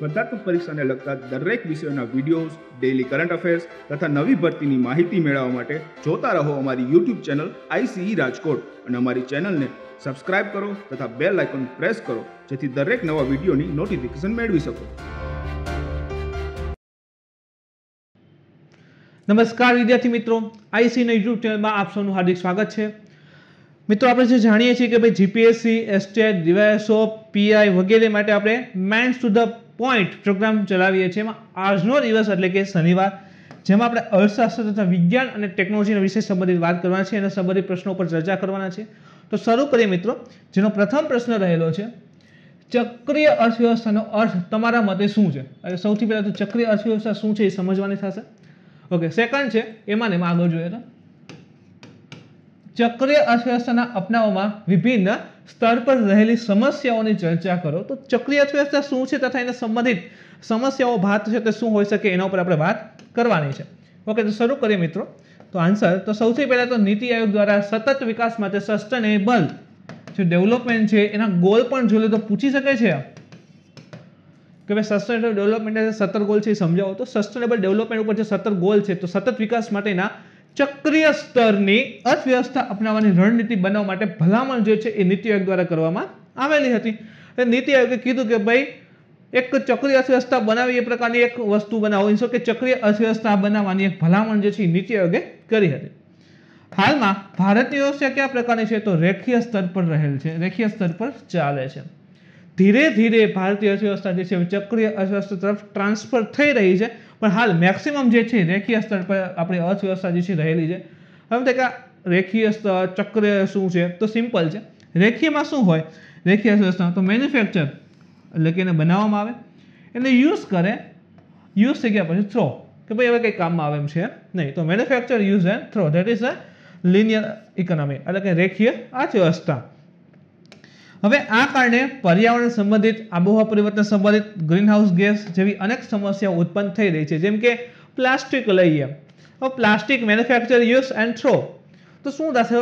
સ્પર્ધાત્મક પરીક્ષાને લગતા દરેક વિષયોના વિડીયોઝ ડેઇલી કરંટ અફેર્સ તથા નવી ભરતીની માહિતી મેળવવા માટે જોતા રહો અમારી યુટ્યુબ ચેનલ આઈસીઈ રાજકોટ અને અમારી ચેનલને સબસ્ક્રાઇબ કરો તથા બેલ આઇકોન પ્રેસ કરો જેથી દરેક નવા વિડીયોની નોટિફિકેશન મેળવી શકો નમસ્કાર વિદ્યાર્થી મિત્રો આઈસીના યુટ્યુબ ચેનલમાં આપ સૌનું હાર્દિક સ્વાગત છે મિત્રો આપણે જે જાણીએ છીએ કે ભાઈ જીપીએસસી એસટેટ ડીવાયએસઓ પીઆઈ વગેરે માટે આપણે mains to the point programme ચલાવીએ છીએ એમાં આજનો દિવસ એટલે કે શનિવાર જેમાં આપણે અર્થશાસ્ત્ર તથા વિજ્ઞાન અને ટેકનોલોજીના વિશે સંબંધિત વાત કરવાના છે અને સંબંધિત પ્રશ્નો પર ચર્ચા કરવાના છે તો શરૂ કરીએ મિત્રો જેનો પ્રથમ પ્રશ્ન રહેલો છે ચક્રીય અર્થવ્યવસ્થાનો અર્થ તમારા મતે શું છે એટલે સૌથી પહેલાં તો ચક્રીય અર્થવ્યવસ્થા શું છે એ સમજવાની થશે ઓકે સેકન્ડ છે એમાં ને એમાં આગળ જોઈએ તો ચક્રીય અર્થવ્યવસ્થાના અપનાવવામાં વિભિન્ન સ્તર પર રહેલી સમસ્યાઓની ચર્ચા કરો તો ચક્રીય અર્થવ્યવસ્થા શું છે તથા એને સંબંધિત સમસ્યાઓ ભાત છે તે શું હોઈ શકે એના ઉપર આપણે વાત કરવાની છે ઓકે તો શરૂ કરીએ મિત્રો તો આન્સર તો સૌથી પહેલાં તો નીતિ આયોગ દ્વારા સતત વિકાસ માટે સસ્ટેનેબલ જે ડેવલપમેન્ટ છે એના ગોલ પણ જોઈ તો પૂછી શકે છે કે ભાઈ સસ્ટેનેબલ ડેવલપમેન્ટ સત્તર ગોલ છે એ સમજાવો તો સસ્ટેનેબલ ડેવલપમેન્ટ ઉપર જે સત્તર ગોલ છે તો સતત વિકાસ માટેના ચક્રીય સ્તરની અર્થવ્યવસ્થા અપનાવવાની રણનીતિ બનાવવા માટે ભલામણ જે છે એ નીતિ આયોગ દ્વારા કરવામાં આવેલી હતી એટલે નીતિ આયોગે કીધું કે ભાઈ એક ચક્રીય અર્થવ્યવસ્થા બનાવી એ પ્રકારની એક વસ્તુ બનાવો કે ચક્રીય અર્થવ્યવસ્થા બનાવવાની એક ભલામણ જે છે એ નીતિ આયોગે કરી હતી હાલમાં ભારતની વ્યવસ્થા કયા પ્રકારની છે તો રેખીય સ્તર પર રહેલ છે રેખીય સ્તર પર ચાલે છે ધીરે ધીરે ભારતીય અર્થવ્યવસ્થા જે છે ચક્રીય અર્થવ્યવસ્થા તરફ ટ્રાન્સફર થઈ રહી છે પણ હાલ મેક્સિમમ જે છે રેખીય સ્તર પર આપણી અર્થવ્યવસ્થા જે છે રહેલી છે હવે કે રેખીય સ્તર ચક્રીય શું છે તો સિમ્પલ છે રેખીયમાં શું હોય રેખીય અર્થવ્યવસ્થા તો મેન્યુફેક્ચર એટલે કે એને બનાવવામાં આવે એને યુઝ કરે યુઝ થઈ ગયા પછી થ્રો કે ભાઈ હવે કંઈ કામમાં આવે એમ છે નહીં તો manufacture use and throw that is a linear economy એટલે કે રેખીય અર્થવ્યવસ્થા હવે આ કારણે પર્યાવરણ સંબંધિત આબોહવા પરિવર્તન સંબંધિત ગ્રીનહાઉસ ગેસ જેવી અનેક સમસ્યાઓ ઉત્પન્ન થઈ રહી છે જેમ કે પ્લાસ્ટિક લઈએ plastic manufacture use and throw તો શું થશે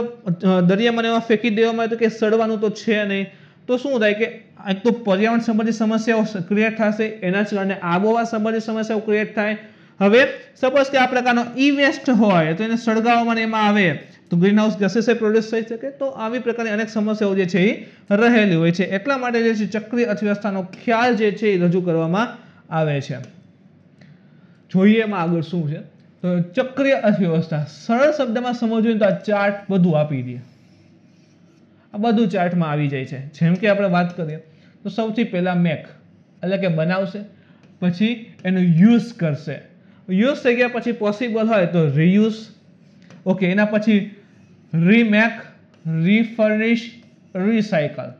દરિયામાં એમાં ફેંકી દેવામાં આવે તો કે સડવાનું તો છે નહીં તો શું થાય કે એક તો પર્યાવરણ સંબંધિત સમસ્યાઓ ક્રિએટ થશે એના જ કારણે આબોહવા સંબંધિત સમસ્યાઓ ક્રિએટ થાય હવે સપોઝ કે આ પ્રકારનો ઈ વેસ્ટ હોય તો એને સળગાવવામાં એમાં આવે તો ગ્રીન હાઉસ ગેસીસ એ પ્રોડ્યુસ થઈ શકે તો આવી પ્રકારની અનેક સમસ્યાઓ જે છે એ રહેલી હોય છે એટલા માટે જે છે ચક્રીય અર્થવ્યવસ્થાનો ખ્યાલ જે છે એ રજૂ કરવામાં આવે છે જોઈએ એમાં આગળ શું છે તો ચક્રીય અર્થવ્યવસ્થા સરળ શબ્દમાં સમજવું તો આ ચાર્ટ બધું આપી દે આ બધું ચાર્ટમાં આવી જાય છે જેમ કે આપણે વાત કરીએ તો સૌથી પહેલાં મેક એટલે કે બનાવશે પછી એનો યુઝ કરશે યુઝ થઈ ગયા પછી પોસિબલ હોય તો રીયુઝ ઓકે એના પછી રીમેક રીફર્નિશ રિસાયકલ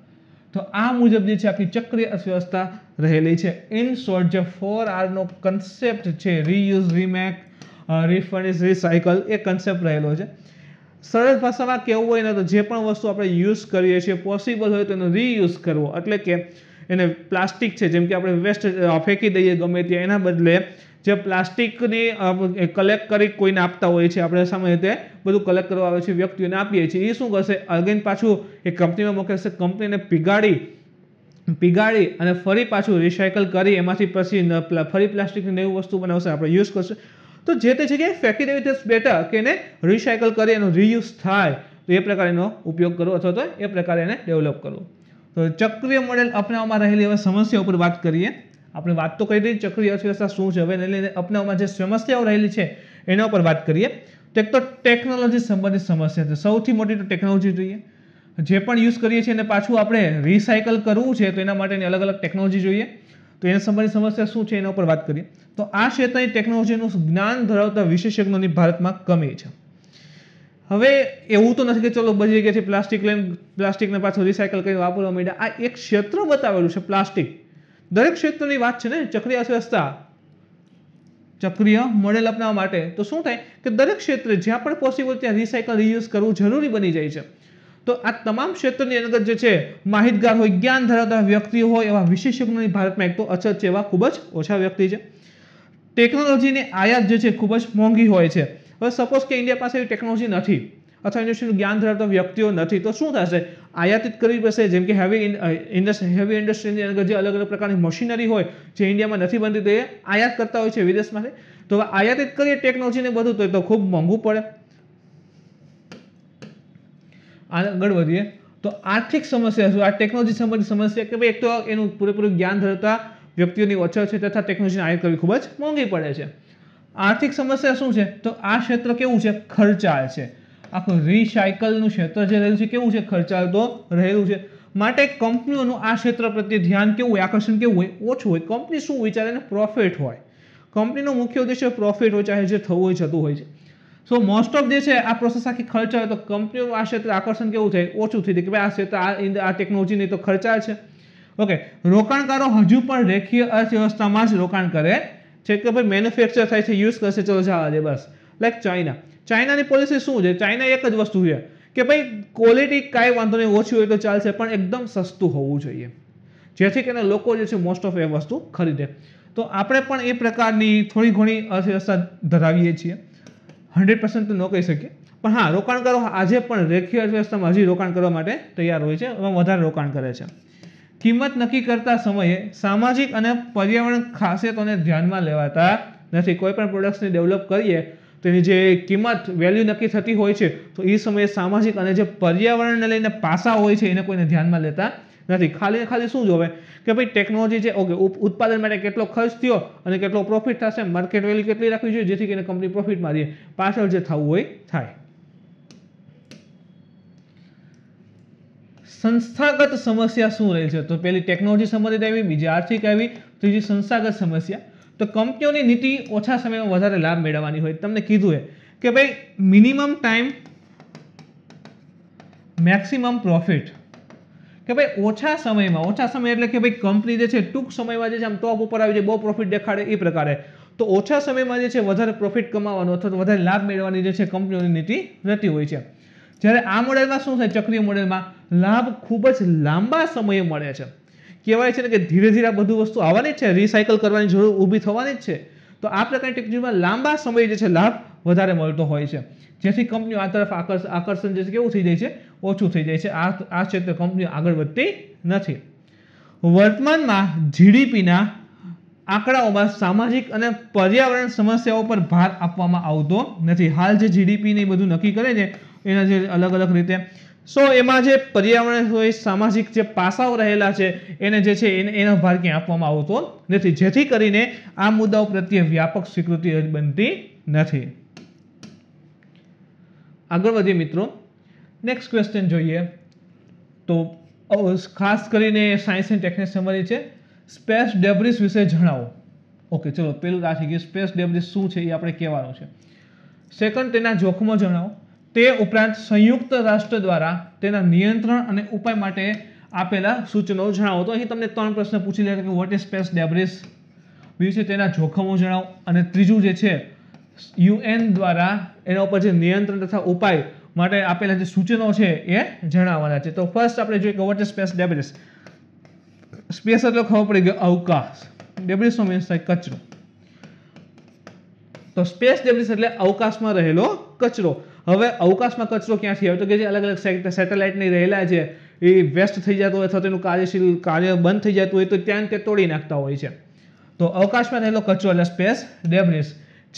તો આ મુજબ જે છે આપણી ચક્રીય અર્થવ્યવસ્થા રહેલી છે ઇન શોર્ટ જે ફોર આરનો કન્સેપ્ટ છે રીયુઝ રીમેક રીફર્નિશ રિસાયકલ એ કન્સેપ્ટ રહેલો છે સરળ ભાષામાં કહેવું હોય ને તો જે પણ વસ્તુ આપણે યુઝ કરીએ છીએ પોસિબલ હોય તો એનો રીયુઝ કરવો એટલે કે એને પ્લાસ્ટિક છે જેમ કે આપણે વેસ્ટ ફેંકી દઈએ ગમે ત્યાં એના બદલે જે પ્લાસ્ટિકની કલેક્ટ કરી કોઈને આપતા હોય છે આપણે સામે રીતે બધું કલેક્ટ કરવા આવે છે વ્યક્તિઓને આપીએ છીએ એ શું કરશે અગેન પાછું એ કંપનીમાં મોકલશે કંપનીને પીગાડી પીગાડી અને ફરી પાછું રિસાયકલ કરી એમાંથી પછી ફરી પ્લાસ્ટિકની નવી વસ્તુ બનાવશે આપણે યુઝ કરશે તો જે તે જગ્યાએ ફેંકી દેવી તે બેટર કે એને રિસાયકલ કરી એનો રિયુઝ થાય તો એ પ્રકારે એનો ઉપયોગ કરવો અથવા તો એ પ્રકારે એને ડેવલપ કરવો તો ચક્રીય મોડેલ અપનાવવામાં રહેલી હવે સમસ્યા ઉપર વાત કરીએ આપણે વાત તો કરી રહી ચક્રીય અર્થવ્યવસ્થા શું છે હવે એને લઈને અપનાવવામાં જે સમસ્યાઓ રહેલી છે એના ઉપર વાત કરીએ તો એક તો ટેકનોલોજી સંબંધિત સમસ્યા છે સૌથી મોટી તો ટેકનોલોજી જોઈએ જે પણ યુઝ કરીએ છીએ એને પાછું આપણે રિસાયકલ કરવું છે તો એના માટેની અલગ અલગ ટેકનોલોજી જોઈએ તો એના સંબંધિત સમસ્યા શું છે એના ઉપર વાત કરીએ તો આ ક્ષેત્રની ટેકનોલોજીનું જ્ઞાન ધરાવતા વિશેષજ્ઞોની ભારતમાં કમી છે હવે એવું તો નથી કે ચલો બચી ગયા છે પ્લાસ્ટિક લઈને પ્લાસ્ટિકને પાછું રિસાયકલ કરીને વાપરવા માંડ્યા આ એક ક્ષેત્ર બતાવેલું છે પ્લાસ્ટિક દરેક ક્ષેત્રની વાત છે ને ચક્રીય અસ્વસ્થતા ચક્રિય મોડેલ અપનાવવા માટે તો શું થાય કે દરેક ક્ષેત્રે જ્યાં પણ પોસિબલ ત્યાં રિસાયકલ રીયુઝ કરવું જરૂરી બની જાય છે તો આ તમામ ક્ષેત્રની અંદર જે છે માહિતગાર હોય જ્ઞાન ધરાવતા વ્યક્તિઓ હોય એવા વિશેષજ્ઞોની ભારતમાં એક તો અછત છે એવા ખૂબ જ ઓછા વ્યક્તિ છે ટેકનોલોજીની આયાત જે છે ખૂબ જ મોંઘી હોય છે હવે સપોઝ કે ઇન્ડિયા પાસે એવી ટેકનોલોજી નથી અથવા ઇન્ડસ્ટ્રીનું જ્ઞાન ધરાવતા વ્યક્તિઓ નથી તો શું થશે આયાતિત કરવી પડશે જેમ કે હેવી ઇન્ડસ્ટ્રી હેવી ઇન્ડસ્ટ્રીની અંદર જે અલગ અલગ પ્રકારની મશીનરી હોય જે ઇન્ડિયામાં નથી બનતી તે આયાત કરતા હોય છે વિદેશમાંથી તો આયાતિત કરીએ ટેકનોલોજીને બધું તો ખૂબ મોંઘું પડે આગળ વધીએ તો આર્થિક સમસ્યા શું આ ટેકનોલોજી સંબંધિત સમસ્યા કે ભાઈ એક તો એનું પૂરેપૂરું જ્ઞાન ધરાવતા વ્યક્તિઓની ઓછળ છે તથા ટેકનોલોજીને આયાત કરવી ખૂબ જ મોંઘી પડે છે આર્થિક સમસ્યા શું છે તો આ ક્ષેત્ર કેવું છે ખર્ચાળ છે આખું રિસાયકલનું ક્ષેત્ર જે રહેલું છે કેવું છે ખર્ચાળતો રહેલું છે માટે કંપનીઓનું આ ક્ષેત્ર પ્રત્યે ધ્યાન કેવું હોય આકર્ષણ કેવું હોય ઓછું હોય કંપની શું વિચારે ને પ્રોફિટ હોય કંપનીનો મુખ્ય ઉદ્દેશ્ય પ્રોફિટ હોય ચાહે જે થવું હોય જતું હોય છે સો મોસ્ટ ઓફ જે છે આ પ્રોસેસ આખી ખર્ચા હોય તો કંપનીઓનું આ ક્ષેત્ર આકર્ષણ કેવું થાય ઓછું થઈ જાય કે ભાઈ આ ક્ષેત્ર આ આ ટેકનોલોજી નહીં તો ખર્ચા છે ઓકે રોકાણકારો હજુ પણ રેખીય અર્થવ્યવસ્થામાં જ રોકાણ કરે છે કે ભાઈ મેન્યુફેક્ચર થાય છે યુઝ કરશે ચલો જવા દે બસ લાઈક ચાઇના ચાઇનાની પોલિસી શું છે ચાઇના એક જ વસ્તુ છે કે ભાઈ ક્વોલિટી કાંઈ વાંધો નહીં ઓછી હોય તો ચાલશે પણ એકદમ સસ્તું હોવું જોઈએ જેથી કરીને લોકો જે છે મોસ્ટ ઓફ એ વસ્તુ ખરીદે તો આપણે પણ એ પ્રકારની થોડી ઘણી અર્થવ્યવસ્થા ધરાવીએ છીએ હંડ્રેડ પર્સન્ટ તો ન કહી શકીએ પણ હા રોકાણકારો આજે પણ રેખીય અર્થવ્યવસ્થામાં હજી રોકાણ કરવા માટે તૈયાર હોય છે એમાં વધારે રોકાણ કરે છે કિંમત નક્કી કરતા સમયે સામાજિક અને પર્યાવરણ ખાસિયતોને ધ્યાનમાં લેવાતા નથી કોઈ પણ પ્રોડક્ટ્સને ડેવલપ કરીએ તેની જે કિંમત વેલ્યુ નક્કી થતી હોય છે તો એ સમયે સામાજિક અને જે પર્યાવરણને લઈને પાસા હોય છે એને કોઈને ધ્યાનમાં લેતા નથી ખાલી ખાલી શું જોવે કે ભાઈ ટેકનોલોજી છે ઓકે ઉત્પાદન માટે કેટલો ખર્ચ થયો અને કેટલો પ્રોફિટ થશે માર્કેટ વેલ્યુ કેટલી રાખવી જોઈએ જેથી કરીને કંપની પ્રોફિટમાં રહે પાછળ જે થવું હોય થાય સંસ્થાગત સમસ્યા શું રહી છે તો પેલી ટેકનોલોજી સંબંધિત આવી બીજી આર્થિક આવી ત્રીજી સંસ્થાગત સમસ્યા તો કંપનીઓની નીતિ ઓછા સમયમાં વધારે લાભ મેળવવાની હોય તમને કીધું એ કે ભાઈ મિનિમમ ટાઈમ મેક્સિમમ પ્રોફિટ કે ભાઈ ઓછા સમયમાં ઓછા સમય એટલે કે ભાઈ કંપની જે છે ટૂંક સમયમાં જે છે આમ ટોપ ઉપર આવી જાય બહુ પ્રોફિટ દેખાડે એ પ્રકારે તો ઓછા સમયમાં જે છે વધારે પ્રોફિટ કમાવાનો અથવા તો વધારે લાભ મેળવવાની જે છે કંપનીઓની નીતિ રહેતી હોય છે જ્યારે આ મોડેલમાં શું થાય ચક્રીય મોડેલમાં લાભ ખૂબ જ લાંબા સમયે મળે છે કહેવાય છે ને કે ધીરે ધીરે આ બધું વસ્તુ આવવાની છે રિસાયકલ કરવાની જરૂર ઊભી થવાની જ છે તો આ પ્રકારની ટેકનોલોજીમાં લાંબા સમય જે છે લાભ વધારે મળતો હોય છે જેથી કંપનીઓ આ તરફ આકર્ષ આકર્ષણ જે છે કેવું થઈ જાય છે ઓછું થઈ જાય છે આ આ ક્ષેત્રે કંપનીઓ આગળ વધતી નથી વર્તમાનમાં જીડીપીના આંકડાઓમાં સામાજિક અને પર્યાવરણ સમસ્યાઓ પર ભાર આપવામાં આવતો નથી હાલ જે જીડીપીને એ બધું નક્કી કરે છે એના જે અલગ અલગ રીતે સો એમાં જે પર્યાવરણ હોય સામાજિક જે પાસાઓ રહેલા છે એને જે છે એને એનો ભાર ક્યાં આપવામાં આવતો નથી જેથી કરીને આ મુદ્દાઓ પ્રત્યે વ્યાપક સ્વીકૃતિ બનતી નથી આગળ વધીએ મિત્રો નેક્સ્ટ ક્વેશ્ચન જોઈએ તો ખાસ કરીને સાયન્સ એન્ડ ટેકનિક સંબંધિત છે સ્પેસ ડેબ્રિસ વિશે જણાવો ઓકે ચલો પેલું રાખી ગયું સ્પેસ ડેબ્રિસ શું છે એ આપણે કહેવાનું છે સેકન્ડ તેના જોખમો જણાવો તે ઉપરાંત સંયુક્ત રાષ્ટ્ર દ્વારા તેના નિયંત્રણ અને ઉપાય માટે આપેલા સૂચનો જણાવો તો અહીં તમને ત્રણ પ્રશ્ન પૂછી લે કે વોટ ઇઝ સ્પેસ ડેબ્રિસ બીજું છે તેના જોખમો જણાવો અને ત્રીજું જે છે યુએન દ્વારા એના ઉપર જે નિયંત્રણ તથા ઉપાય માટે આપેલા જે સૂચનો છે એ જણાવવાના છે તો ફર્સ્ટ આપણે જોઈએ કે what is space debris space એટલે ખબર પડી ગયો અવકાશ ડેબ્રિસનો મીન્સ થાય કચરો તો સ્પેસ ડેબ્રિસ એટલે અવકાશમાં રહેલો કચરો હવે અવકાશમાં કચરો ક્યાંથી આવે તો કે જે અલગ અલગ સેટેલાઇટની રહેલા છે એ વેસ્ટ થઈ જતો હોય અથવા તેનું કાર્યશીલ કાર્ય બંધ થઈ જતું હોય તો ત્યાં તે તોડી નાખતા હોય છે તો અવકાશમાં રહેલો કચરો એટલે સ્પેસ ડેબ્રિસ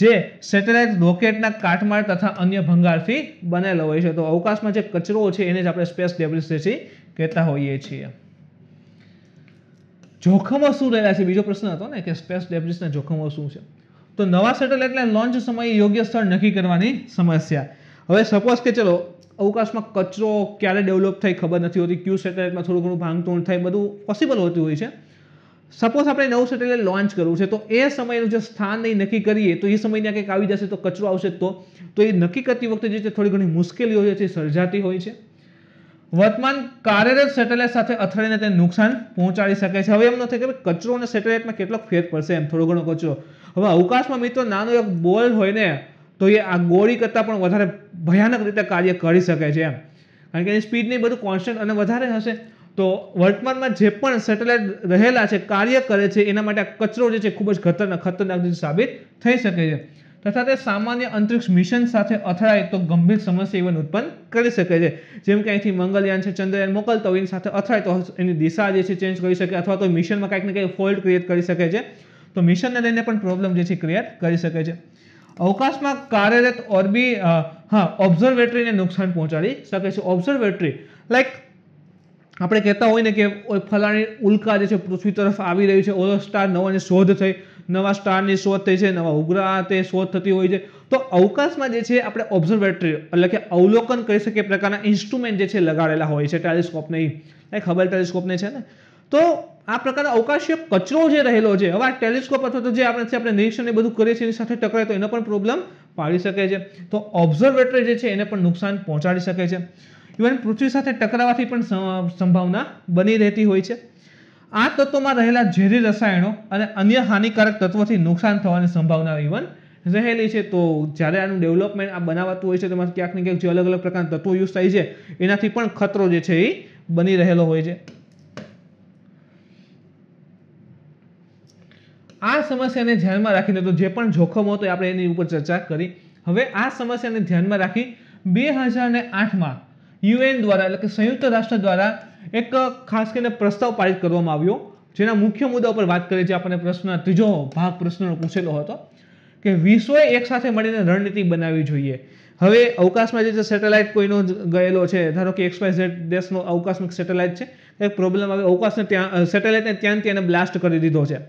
જે સેટેલાઇટ રોકેટના કાટમાળ તથા અન્ય ભંગારથી બનેલો હોય છે તો અવકાશમાં જે કચરો છે એને જ આપણે સ્પેસ ડેબ્રિસ કહેતા હોઈએ છીએ જોખમો શું રહેલા છે બીજો પ્રશ્ન હતો ને કે સ્પેસ ડેબ્રિસના જોખમો શું છે તો નવા સેટેલાઇટને લોન્ચ સમયે યોગ્ય સ્થળ નક્કી કરવાની સમસ્યા હવે સપોઝ કે ચલો અવકાશમાં કચરો ક્યારે ડેવલપ થાય ખબર નથી હોતી ક્યુ સેટેલાઇટમાં થોડું ઘણું ભાંગતોડ થાય બધું પોસિબલ હોતું હોય છે સપોઝ આપણે નવું સેટેલાઇટ લોન્ચ કરવું છે તો એ સમયનું જે સ્થાન નહીં નક્કી કરીએ તો એ સમયના કંઈક આવી જશે તો કચરો આવશે તો તો એ નક્કી કરતી વખતે જે છે થોડી ઘણી મુશ્કેલીઓ જે છે સર્જાતી હોય છે વર્તમાન કાર્યરત સેટેલાઇટ સાથે અથડાઈને તેને નુકસાન પહોંચાડી શકે છે હવે એમ ન થાય કે કચરો અને સેટેલાઇટમાં કેટલો ફેર પડશે એમ થોડો ઘણો કચરો હવે અવકાશમાં મિત્રો નાનો એક બોલ હોય ને તો એ આ ગોળી કરતાં પણ વધારે ભયાનક રીતે કાર્ય કરી શકે છે એમ કારણ કે એની સ્પીડ નહીં બધું કોન્સ્ટન્ટ અને વધારે હશે તો વર્તમાનમાં જે પણ સેટેલાઇટ રહેલા છે કાર્ય કરે છે એના માટે આ કચરો જે છે ખૂબ જ ખતરનાક ખતરનાક સાબિત થઈ શકે છે તથા તે સામાન્ય અંતરિક્ષ મિશન સાથે અથડાય તો ગંભીર સમસ્યા ઇવન ઉત્પન્ન કરી શકે છે જેમ કે અહીંથી મંગલયાન છે ચંદ્રયાન મોકલતા હોય એની સાથે અથડાય તો એની દિશા જે છે ચેન્જ કરી શકે અથવા તો મિશનમાં કંઈક ને કંઈક ફોલ્ટ ક્રિએટ કરી શકે છે તો મિશનને લઈને પણ પ્રોબ્લેમ જે છે ક્રિએટ કરી શકે છે અવકાશમાં કાર્યરત ઓર્બી હા ઓબ્ઝર્વેટરીને નુકસાન પહોંચાડી શકે છે ઓબ્ઝર્વેટરી લાઈક આપણે કહેતા હોય ને કે ફલાણી ઉલ્કા જે છે પૃથ્વી તરફ આવી રહી છે ઓલો સ્ટાર નવાની શોધ થઈ નવા સ્ટારની શોધ થઈ છે નવા ઉગ્રહ તે શોધ થતી હોય છે તો અવકાશમાં જે છે આપણે ઓબ્ઝર્વેટરી એટલે કે અવલોકન કરી શકીએ પ્રકારના ઇન્સ્ટ્રુમેન્ટ જે છે લગાડેલા હોય છે ટેલિસ્કોપને એ ખબર ટેલિસ્કોપને છે ને તો આ પ્રકારના અવકાશીય કચરો જે રહેલો છે હવે આ ટેલિસ્કોપ અથવા તો જે આપણે આપણે નિરીક્ષણ એ બધું કરીએ છીએ એની સાથે ટકરાય તો એનો પણ પ્રોબ્લેમ પાડી શકે છે તો ઓબ્ઝર્વેટરી જે છે એને પણ નુકસાન પહોંચાડી શકે છે ઇવન પૃથ્વી સાથે ટકરાવાથી પણ સંભાવના બની રહેતી હોય છે આ તત્વોમાં રહેલા ઝેરી રસાયણો અને અન્ય હાનિકારક તત્વોથી નુકસાન થવાની સંભાવના ઇવન રહેલી છે તો જ્યારે આનું ડેવલપમેન્ટ આ બનાવતું હોય છે તેમાં ક્યાંક ને ક્યાંક જે અલગ અલગ પ્રકારના તત્વો યુઝ થાય છે એનાથી પણ ખતરો જે છે એ બની રહેલો હોય છે આ સમસ્યાને ધ્યાનમાં રાખીને તો જે પણ જોખમો હતો આપણે એની ઉપર ચર્ચા કરી હવે આ સમસ્યાને ધ્યાનમાં રાખી બે હજારને આઠમાં યુએન દ્વારા એટલે કે સંયુક્ત રાષ્ટ્ર દ્વારા એક ખાસ કરીને પ્રસ્તાવ પારિત કરવામાં આવ્યો જેના મુખ્ય મુદ્દા ઉપર વાત કરીએ જે આપણને પ્રશ્નના ત્રીજો ભાગ પ્રશ્નનો પૂછેલો હતો કે વિશ્વએ એકસાથે મળીને રણનીતિ બનાવવી જોઈએ હવે અવકાશમાં જે સેટેલાઇટ કોઈનો ગયેલો છે ધારો કે એક્સવાય ઝેડ દેશનો અવકાશમાં સેટેલાઇટ છે એક પ્રોબ્લેમ આવે અવકાશને ત્યાં સેટેલાઇટને ત્યાં ત્યાં બ્લાસ્ટ કરી દીધો છે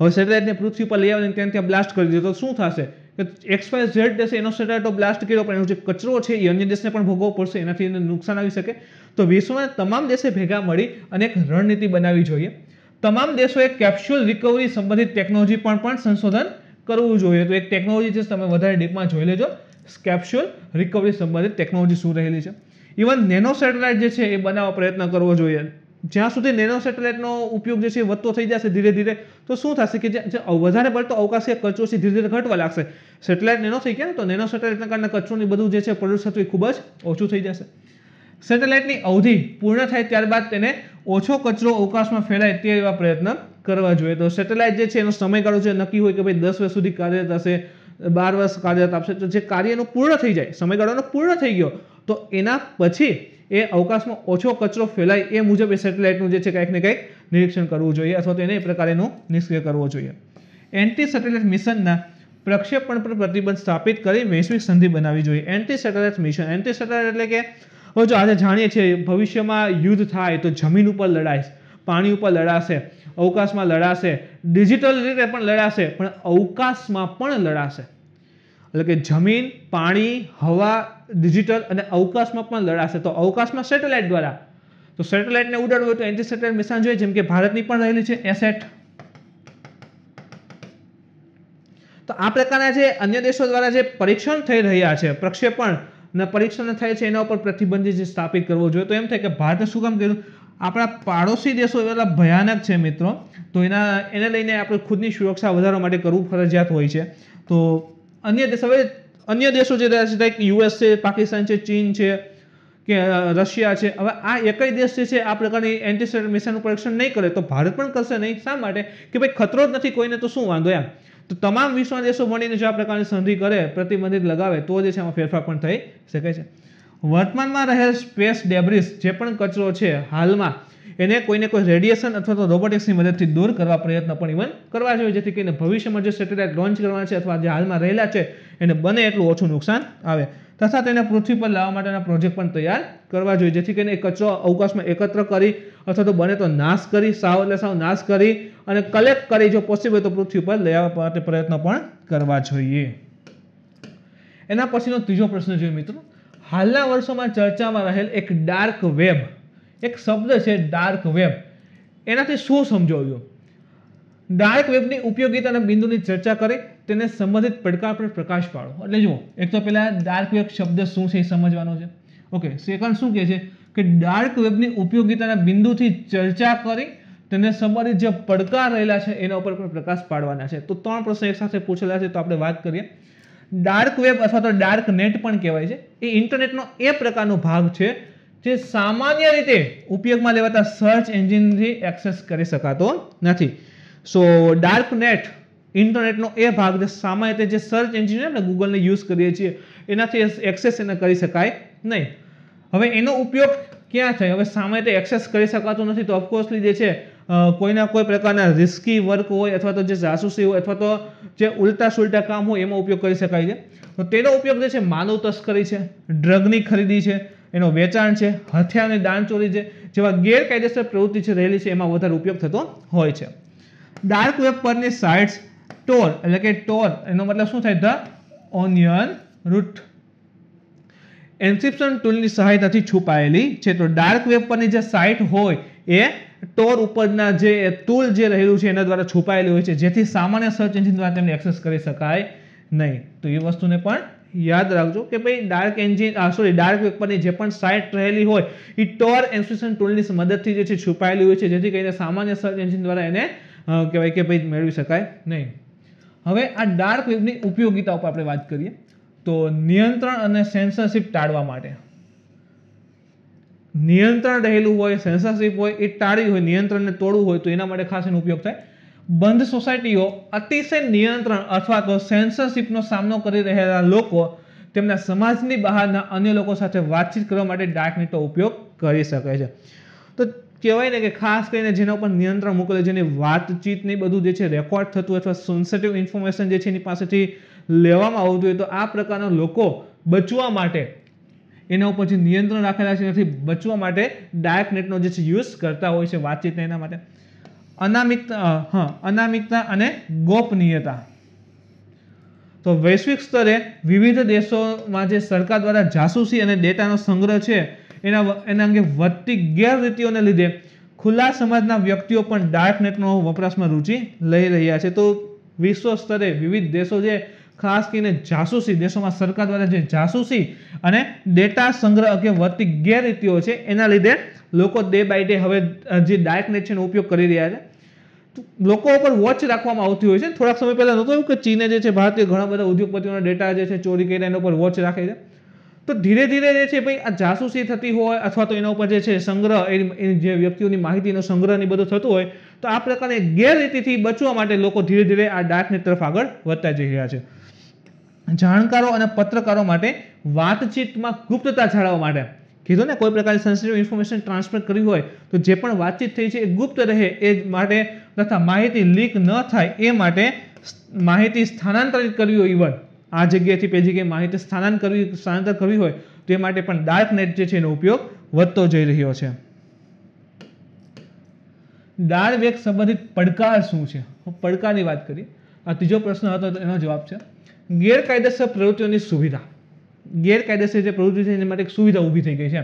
હવે સેટેલાઇટને પૃથ્વી પર લઈ આવીને ત્યાં ત્યાં બ્લાસ્ટ કરી દે તો શું થશે કે એક્સ ઝેડ દેશે એનો સેટેલાઇટો બ્લાસ્ટ કર્યો પણ એનો જે કચરો છે એ અન્ય દેશને પણ ભોગવવો પડશે એનાથી એને નુકસાન આવી શકે તો વિશ્વના તમામ દેશે ભેગા મળી અને એક રણનીતિ બનાવવી જોઈએ તમામ દેશોએ કેપ્સ્યુલ રિકવરી સંબંધિત ટેકનોલોજી પણ પણ સંશોધન કરવું જોઈએ તો એક ટેકનોલોજી છે તમે વધારે ડીપમાં જોઈ લેજો કેપ્સ્યુલ રિકવરી સંબંધિત ટેકનોલોજી શું રહેલી છે ઇવન નેનો સેટેલાઇટ જે છે એ બનાવવા પ્રયત્ન કરવો જોઈએ જ્યાં સુધી નેનો સેટેલાઇટનો ઉપયોગ જે છે વધતો થઈ જશે ધીરે ધીરે તો શું થશે કે જે વધારે પડતો અવકાશીય કચરો છે ધીરે ધીરે ઘટવા લાગશે સેટેલાઇટ નેનો થઈ ગયા તો નેનો સેટેલાઇટના કારણે કચરોની બધું જે છે પ્રોડ્યુસ થતું એ ખૂબ જ ઓછું થઈ જશે સેટેલાઇટની અવધિ પૂર્ણ થાય ત્યારબાદ તેને ઓછો કચરો અવકાશમાં ફેલાય તે એવા પ્રયત્ન કરવા જોઈએ તો સેટેલાઇટ જે છે એનો સમયગાળો જે નક્કી હોય કે ભાઈ દસ વર્ષ સુધી કાર્યરત હશે બાર વર્ષ કાર્યરત આપશે તો જે કાર્યનું પૂર્ણ થઈ જાય સમયગાળોનો પૂર્ણ થઈ ગયો તો એના પછી એ અવકાશમાં ઓછો કચરો ફેલાય એ મુજબ એ સેટેલાઇટનું જે છે કંઈક ને કંઈક નિરીક્ષણ કરવું જોઈએ અથવા તો એને એ પ્રકારેનું નિષ્ક્રિય કરવો જોઈએ એન્ટી સેટેલાઇટ મિશનના પ્રક્ષેપણ પર પ્રતિબંધ સ્થાપિત કરી વૈશ્વિક સંધિ બનાવવી જોઈએ anti satellite mission anti satellite એટલે કે હવે જો આજે જાણીએ છીએ ભવિષ્યમાં યુદ્ધ થાય તો જમીન ઉપર લડાય પાણી ઉપર લડાશે અવકાશમાં લડાશે ડિજિટલ રીતે પણ લડાશે પણ અવકાશમાં પણ લડાશે એટલે કે જમીન પાણી હવા ડિજિટલ અને અવકાશમાં પણ લડાશે તો અવકાશમાં સેટેલાઇટ દ્વારા તો સેટેલાઇટને ઉડાડવું હોય તો એન્ટી સેટેલાઇટ મિશન જોઈએ જેમ કે ભારતની પણ રહેલી છે એસેટ તો આ પ્રકારના જે અન્ય દેશો દ્વારા જે પરીક્ષણ થઈ રહ્યા છે પ્રક્ષેપણ ને પરીક્ષણ થાય છે એના ઉપર પ્રતિબંધ જે સ્થાપિત કરવો જોઈએ તો એમ થાય કે ભારતે શું કામ કર્યું આપણા પાડોશી દેશો એટલા ભયાનક છે મિત્રો તો એના એને લઈને આપણે ખુદની સુરક્ષા વધારવા માટે કરવું ફરજિયાત હોય છે તો અન્ય દેશ હવે અન્ય દેશો જે રહ્યા છે લાઈક યુએસ છે પાકિસ્તાન છે ચીન છે કે રશિયા છે હવે આ એકય દેશ જે છે આ પ્રકારની એન્ટીસેડન્ટ મિસાઇલનું પરીક્ષણ નહીં કરે તો ભારત પણ કરશે નહીં શા માટે કે ભાઈ ખતરો જ નથી કોઈને તો શું વાંધો એમ તો તમામ વિશ્વના દેશો મળીને જો આ પ્રકારની સંધિ કરે પ્રતિબંધિત લગાવે તો જે છે એમાં ફેરફાર પણ થઈ શકે છે વર્તમાનમાં રહેલ સ્પેસ ડેબ્રિસ જે પણ કચરો છે હાલમાં એને કોઈને કોઈ રેડિયેશન અથવા તો રોબોટિક્સની મદદથી દૂર કરવા પ્રયત્ન પણ ઇવન કરવા જોઈએ જેથી કરીને ભવિષ્યમાં જે સેટેલાઇટ લોન્ચ કરવાના છે અથવા જે હાલમાં રહેલા છે એને બને એટલું ઓછું નુકસાન આવે તથા તેને પૃથ્વી પર લાવવા માટેના પ્રોજેક્ટ પણ તૈયાર કરવા જોઈએ જેથી કરીને કચરો અવકાશમાં એકત્ર કરી અથવા તો બને તો નાશ કરી સાવ એટલે સાવ નાશ કરી અને કલેક્ટ કરી જો પોસિબલ તો પૃથ્વી પર લઈ આવવા માટે પ્રયત્ન પણ કરવા જોઈએ એના પછીનો ત્રીજો પ્રશ્ન જોઈએ મિત્રો હાલના વર્ષોમાં ચર્ચામાં રહેલ એક ડાર્ક વેબ એક શબ્દ છે ડાર્ક વેબ એનાથી શું સમજાવ્યું ડાર્ક વેબની ઉપયોગિતા અને બિંદુની ચર્ચા કરી તેને સંબંધિત પડકાર પર પ્રકાશ પાડો એટલે જુઓ એક તો પહેલાં ડાર્ક વેબ શબ્દ શું છે એ સમજવાનો છે ઓકે સેકન્ડ શું કહે છે કે ડાર્ક વેબની ઉપયોગિતાના બિંદુથી ચર્ચા કરી તેને સંબંધિત જે પડકાર રહેલા છે એના ઉપર પણ પ્રકાશ પાડવાના છે તો ત્રણ પ્રશ્ન સાથે પૂછેલા છે તો આપણે વાત કરીએ ડાર્ક વેબ અથવા તો ડાર્ક નેટ પણ કહેવાય છે એ ઇન્ટરનેટનો એ પ્રકારનો ભાગ છે જે સામાન્ય રીતે ઉપયોગમાં લેવાતા સર્ચ એન્જિનથી એક્સેસ કરી શકાતો નથી સો ડાર્ક નેટ ઇન્ટરનેટનો એ ભાગ જે સામાન્ય રીતે જે સર્ચ એન્જિન ને ગૂગલને યુઝ કરીએ છીએ એનાથી એક્સેસ એને કરી શકાય નહીં હવે એનો ઉપયોગ ક્યાં થાય હવે સામાન્ય રીતે એક્સેસ કરી શકાતો નથી તો ઓફકોર્સલી જે છે કોઈના કોઈ પ્રકારના રિસ્કી વર્ક હોય અથવા તો જે જાસૂસી હોય અથવા તો જે ઉલટા સુલટા કામ હોય એમાં ઉપયોગ કરી શકાય છે તો તેનો ઉપયોગ જે છે માનવ તસ્કરી છે ડ્રગની ખરીદી છે એનો વેચાણ છે હથિયાર અને દાણચોરી જેવા ગેરકાયદેસર પ્રવૃત્તિ છે રહેલી છે એમાં વધારે ઉપયોગ થતો હોય છે ડાર્ક વેબ પરની સાઇટ્સ ટોર એટલે કે ટોર એનો મતલબ શું થાય ધ ઓનિયન રૂટ એન્ક્રિપ્શન ટૂલની સહાયતાથી છુપાયેલી છે તો ડાર્ક વેબ પરની જે સાઇટ હોય એ ટોર ઉપરના જે ટૂલ જે રહેલું છે એના દ્વારા છુપાયેલું હોય છે જેથી સામાન્ય સર્ચ એન્જિન દ્વારા તેમને એક્સેસ કરી શકાય નહીં તો એ વસ્તુને પણ યાદ રાખજો કે ભાઈ dark engine sorry dark web જે પણ સાઇટ રહેલી હોય એ ટોર એન્સ્ટ્રુશન ટૂલની મદદથી જે છે છુપાયેલી હોય છે જેથી કરીને સામાન્ય સર્ચ એન્જિન દ્વારા એને કહેવાય કે ભાઈ મેળવી શકાય નહીં હવે આ ડાર્ક વેબની ઉપયોગિતા ઉપર આપણે વાત કરીએ તો નિયંત્રણ અને સેન્સરશિપ ટાળવા માટે નિયંત્રણ રહેલું હોય સેન્સરશિપ હોય એ ટાળવી હોય નિયંત્રણને તોડવું હોય તો એના માટે ખાસ એનો ઉપયોગ થાય બંધ સોસાયટીઓ અતિશય નિયંત્રણ અથવા તો સેન્સરશિપનો સામનો કરી રહેલા લોકો તેમના સમાજની બહારના અન્ય લોકો સાથે વાતચીત કરવા માટે ડાર્કનેટનો ઉપયોગ કરી શકે છે તો કહેવાય ને કે ખાસ કરીને જેના ઉપર નિયંત્રણ મૂકેલું જેની વાતચીતની બધું જે છે રેકોર્ડ થતું અથવા સેન્સિટિવ ઇન્ફોર્મેશન જે છે એની પાસેથી લેવામાં આવતું હોય તો આ પ્રકારના લોકો બચવા માટે એના ઉપર જે નિયંત્રણ રાખેલા છે એનાથી બચવા માટે ડાર્ક નેટનો જે છે યુઝ કરતા હોય છે વાતચીતને એના માટે અનામિકતા હા અનામિકતા અને ગોપનીયતા તો વૈશ્વિક સ્તરે વિવિધ દેશોમાં જે સરકાર દ્વારા જાસૂસી અને ડેટાનો સંગ્રહ છે એના એના અંગે વધતી ગેરરીતિઓને લીધે ખુલ્લા સમાજના વ્યક્તિઓ પણ ડાર્ક નેટનો વપરાશમાં રુચિ લઈ રહ્યા છે તો વિશ્વ સ્તરે વિવિધ દેશો જે ખાસ કરીને જાસૂસી દેશોમાં સરકાર દ્વારા જે જાસૂસી અને ડેટા સંગ્રહ કે વધતી ગેરરીતિઓ છે એના લીધે લોકો ડે બાય ડે હવે જે છે એનો ઉપયોગ કરી રહ્યા છે લોકો ઉપર વોચ રાખવામાં આવતી હોય છે થોડાક સમય પહેલાં નહોતું એવું કે ચીને જે છે ભારતીય ઘણા બધા ઉદ્યોગપતિઓનો ડેટા જે છે ચોરી કરીને એના ઉપર વોચ રાખે છે તો ધીરે ધીરે જે છે ભાઈ આ જાસૂસી થતી હોય અથવા તો એના ઉપર જે છે સંગ્રહ એ જે વ્યક્તિઓની માહિતીનો સંગ્રહ ને બધું થતું હોય તો આ પ્રકારની ગેરરીતિથી બચવા માટે લોકો ધીરે ધીરે આ ડાર્કનેટ તરફ આગળ વધતા જઈ રહ્યા છે જાણકારો અને પત્રકારો માટે વાતચીતમાં ગુપ્તતા જાળવવા માટે કીધું ને કોઈ પ્રકારની સેન્સિટિવ ઇન્ફોર્મેશન ટ્રાન્સફર કરવી હોય તો જે પણ વાતચીત થઈ છે એ ગુપ્ત રહે એ માટે તથા માહિતી લીક ન થાય એ માટે માહિતી સ્થાનાંતરિત કરવી હોય ઇવન આ જગ્યાથી પેલી જગ્યાએ માહિતી સ્થાનાંતર કરવી સ્થાનાંતર કરવી હોય તો એ માટે પણ ડાર્ક નેટ જે છે એનો ઉપયોગ વધતો જઈ રહ્યો છે ડાર્ક વેગ સંબંધિત પડકાર શું છે પડકારની વાત કરીએ આ ત્રીજો પ્રશ્ન હતો એનો જવાબ છે ગેરકાયદેસર પ્રવૃત્તિઓની સુવિધા ગેરકાયદેસર જે પ્રવૃત્તિ છે એની માટે એક સુવિધા ઊભી થઈ ગઈ છે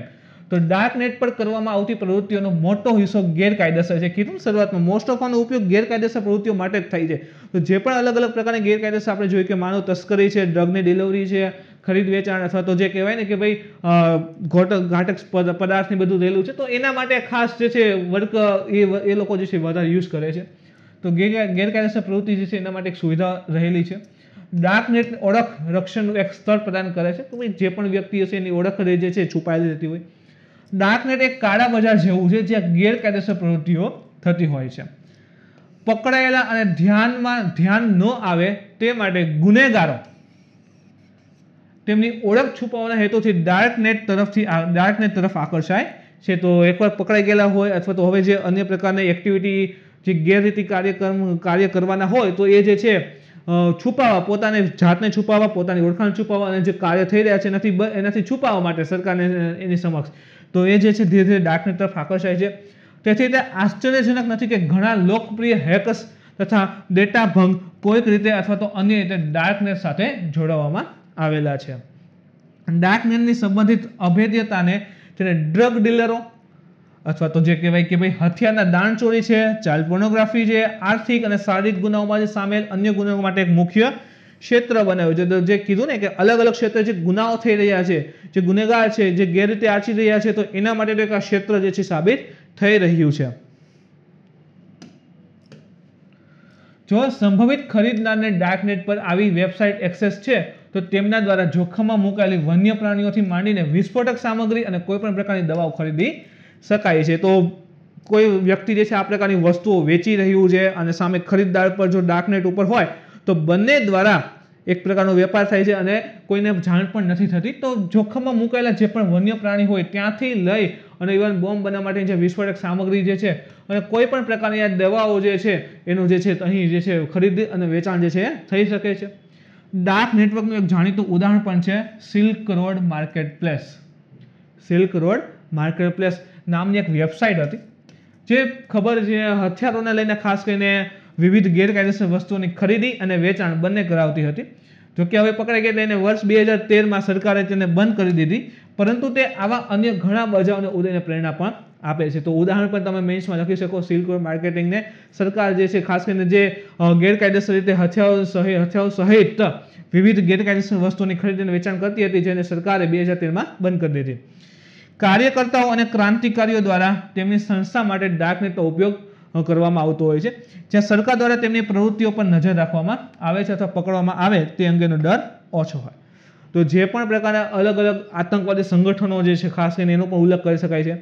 તો ડાર્ક નેટ પર કરવામાં આવતી પ્રવૃત્તિઓનો મોટો હિસ્સો ગેરકાયદેસર છે કીધું શરૂઆતમાં મોસ્ટ ઓફ આનો ઉપયોગ ગેરકાયદેસર પ્રવૃત્તિઓ માટે જ થાય છે તો જે પણ અલગ અલગ પ્રકારની ગેરકાયદેસર આપણે જોઈએ કે માનવ તસ્કરી છે ડ્રગની ડિલિવરી છે ખરીદ વેચાણ અથવા તો જે કહેવાય ને કે ભાઈ ઘોટક ઘાટક પદાર્થની બધું રહેલું છે તો એના માટે ખાસ જે છે વર્ક એ એ લોકો જે છે વધારે યુઝ કરે છે તો ગેરકાયદેસર પ્રવૃત્તિ જે છે એના માટે એક સુવિધા રહેલી છે ડાર્કનેટ ઓળખ રક્ષણનું એક સ્તર પ્રદાન કરે છે કે જે પણ વ્યક્તિ હશે એની ઓળખ જે છે છુપાયેલી રહેતી હોય ડાર્કનેટ એક કાળા બજાર જેવું છે જ્યાં ગેરકાયદેસર પ્રવૃત્તિઓ થતી હોય છે પકડાયેલા અને ધ્યાનમાં ધ્યાન ન આવે તે માટે ગુનેગારો તેમની ઓળખ છુપાવવાના હેતુથી ડાર્કનેટ તરફથી ડાર્કનેટ તરફ આકર્ષાય છે તો એકવાર પકડાઈ ગયેલા હોય અથવા તો હવે જે અન્ય પ્રકારની એક્ટિવિટી જે ગેરરીતિ કાર્યક્રમ કાર્ય કરવાના હોય તો એ જે છે છુપાવવા પોતાને જાતને છુપાવવા પોતાની ઓળખાણ છુપાવવા અને જે કાર્ય થઈ રહ્યા છે એનાથી એનાથી છુપાવવા માટે સરકારને એની સમક્ષ તો એ જે છે ધીરે ધીરે ડાર્કનેટ તરફ આકર્ષાય છે તેથી તે આશ્ચર્યજનક નથી કે ઘણા લોકપ્રિય હેકર્સ તથા ડેટા ભંગ કોઈક રીતે અથવા તો અન્ય રીતે ડાર્કનેટ સાથે જોડાવવામાં આવેલા છે ડાર્કનેટની સંબંધિત અભેદ્યતાને તેને ડ્રગ ડીલરો અથવા તો જે કહેવાય કે ભાઈ હથિયારના દાણચોરી છે ચાઇલ્ડ પોર્નોગ્રાફી છે આર્થિક અને શારીરિક ગુનાઓમાં જે સામેલ અન્ય ગુનાઓ માટે એક મુખ્ય ક્ષેત્ર બનાવ્યું છે જે કીધું ને કે અલગ અલગ ક્ષેત્રે જે ગુનાઓ થઈ રહ્યા છે જે ગુનેગાર છે જે ગેરરીતે આચી રહ્યા છે તો એના માટે એક આ ક્ષેત્ર જે છે સાબિત થઈ રહ્યું છે જો સંભવિત ખરીદનારને ડાર્કનેટ પર આવી વેબસાઇટ એક્સેસ છે તો તેમના દ્વારા જોખમમાં મુકાયેલી વન્ય પ્રાણીઓથી માંડીને વિસ્ફોટક સામગ્રી અને કોઈપણ પ્રકારની દવાઓ ખરીદી શકાય છે તો કોઈ વ્યક્તિ જે છે આ પ્રકારની વસ્તુઓ વેચી રહ્યું છે અને સામે ખરીદદાર પર જો ડાર્કનેટ ઉપર હોય તો બંને દ્વારા એક પ્રકારનો વેપાર થાય છે અને કોઈને જાણ પણ નથી થતી તો જોખમમાં મુકાયેલા જે પણ વન્ય પ્રાણી હોય ત્યાંથી લઈ અને ઇવન બોમ્બ બનાવવા માટેની જે વિસ્ફોટક સામગ્રી જે છે અને કોઈ પણ પ્રકારની આ દવાઓ જે છે એનું જે છે અહીં જે છે ખરીદી અને વેચાણ જે છે થઈ શકે છે ડાર્ક નેટવર્કનું એક જાણીતું ઉદાહરણ પણ છે Silk Road marketplace Silk Road marketplace નામની એક વેબસાઇટ હતી જે ખબર છે હથિયારોને લઈને ખાસ કરીને વિવિધ ગેરકાયદેસર વસ્તુઓની ખરીદી અને વેચાણ બંને કરાવતી હતી જોકે હવે પકડાઈ ગઈ એને વર્ષ બે હજાર તેરમાં સરકારે તેને બંધ કરી દીધી પરંતુ તે આવા અન્ય ઘણા બજાવને ઉદયને પ્રેરણા પણ આપે છે તો ઉદાહરણ પણ તમે મેન્સમાં લખી શકો સિલ્કવર માર્કેટિંગને સરકાર જે છે ખાસ કરીને જે ગેરકાયદેસર રીતે હથિયારો સહિત હથિયારો સહિત વિવિધ ગેરકાયદેસર વસ્તુની ખરીદીને વેચાણ કરતી હતી જેને સરકારે બે હજાર તેરમાં બંધ કરી દીધી કાર્યકર્તાઓ અને ક્રાંતિકારીઓ દ્વારા તેમની સંસ્થા માટે નેટનો ઉપયોગ કરવામાં આવતો હોય છે જ્યાં સરકાર દ્વારા તેમની પ્રવૃત્તિઓ પર નજર રાખવામાં આવે છે અથવા પકડવામાં આવે તે અંગેનો ડર ઓછો હોય તો જે પણ પ્રકારના અલગ અલગ આતંકવાદી સંગઠનો જે છે ખાસ કરીને એનો પણ ઉલ્લેખ કરી શકાય છે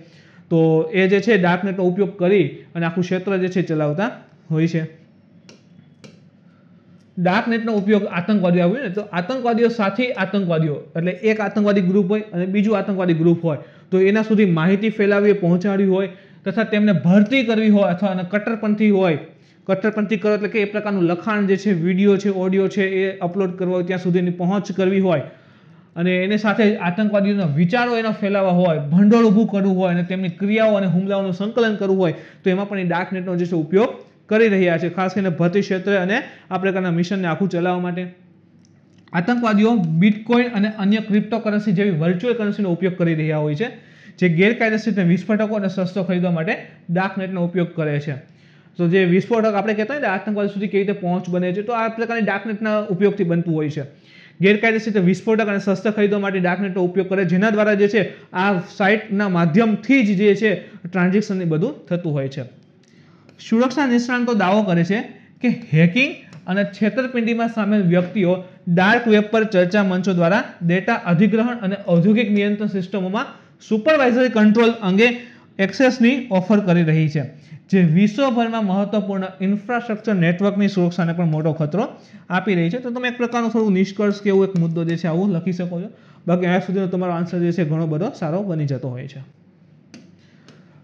તો એ જે છે નેટનો ઉપયોગ કરી અને આખું ક્ષેત્ર જે છે ચલાવતા હોય છે નેટનો ઉપયોગ આતંકવાદીઓ આવ્યો ને તો આતંકવાદીઓ સાથે આતંકવાદીઓ એટલે એક આતંકવાદી ગ્રુપ હોય અને બીજું આતંકવાદી ગ્રુપ હોય તો એના સુધી માહિતી ફેલાવી પહોંચાડવી હોય તથા તેમને ભરતી કરવી હોય અથવા અને કટ્ટરપંથી હોય કટ્ટરપંથી કરો એટલે કે એ પ્રકારનું લખાણ જે છે વિડીયો છે ઓડિયો છે એ અપલોડ કરવા હોય ત્યાં સુધીની પહોંચ કરવી હોય અને એની સાથે આતંકવાદીઓના વિચારો એના ફેલાવા હોય ભંડોળ ઊભું કરવું હોય અને તેમની ક્રિયાઓ અને હુમલાઓનું સંકલન કરવું હોય તો એમાં પણ એ ડાર્ક નેટનો જે છે ઉપયોગ કરી રહ્યા છે ખાસ કરીને ભરતી ક્ષેત્રે અને આ પ્રકારના મિશનને આખું ચલાવવા માટે આતંકવાદીઓ બિટકોઇન અને અન્ય ક્રિપ્ટોકરન્સી જેવી વર્ચ્યુઅલ કરન્સીનો ઉપયોગ કરી રહ્યા હોય છે જે ગેરકાયદેસર રીતે વિસ્ફોટકો અને શસ્ત્રો ખરીદવા માટે ડાર્ક ઉપયોગ કરે છે તો જે વિસ્ફોટક આપણે કહેતા હોય ને આતંકવાદ સુધી કેવી રીતે પહોંચ બને છે તો આ પ્રકારની ડાર્ક ઉપયોગથી બનતું હોય છે ગેરકાયદેસર રીતે વિસ્ફોટક અને શસ્ત્ર ખરીદવા માટે ડાર્કનેટનો ઉપયોગ કરે જેના દ્વારા જે છે આ સાઇટના માધ્યમથી જ જે છે ટ્રાન્ઝેક્શનને બધું થતું હોય છે સુરક્ષા નિષ્ણાંતો દાવો કરે છે કે હેકિંગ અને છેતરપિંડીમાં સામેલ વ્યક્તિઓ ડાર્ક વેબ પર ચર્ચા મંચો દ્વારા ડેટા અધિગ્રહણ અને ઔદ્યોગિક નિયંત્રણ સિસ્ટમોમાં સુપરવાઇઝરી કંટ્રોલ અંગે એક્સેસની ઓફર કરી રહી છે જે વિશ્વભરમાં મહત્વપૂર્ણ ઇન્ફ્રાસ્ટ્રક્ચર નેટવર્કની સુરક્ષાને પણ મોટો ખતરો આપી રહી છે તો તમે એક પ્રકારનો થોડું નિષ્કર્ષ કે એવું એક મુદ્દો જે છે આવું લખી શકો છો બાકી અહીંયા સુધીનો તમારો આન્સર જે છે ઘણો બધો સારો બની જતો હોય છે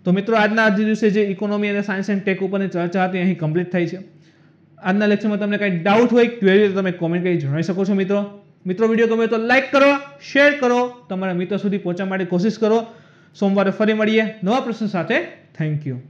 તો મિત્રો આજના જે દિવસે જે ઇકોનોમી અને સાયન્સ એન્ડ ટેક ઉપરની ચર્ચા હતી અહીં કમ્પ્લીટ થઈ છે આજના લેક્ચરમાં તમને કંઈ ડાઉટ હોય ક્વેરી તો તમે કોમેન્ટ કરી જણાવી શકો છો મિત્રો મિત્રો વિડીયો ગમે તો લાઇક કરો શેર કરો તમારા મિત્રો સુધી પહોંચવા માટે કોશિશ કરો સોમવારે ફરી મળીએ નવા પ્રશ્ન સાથે થેન્ક યુ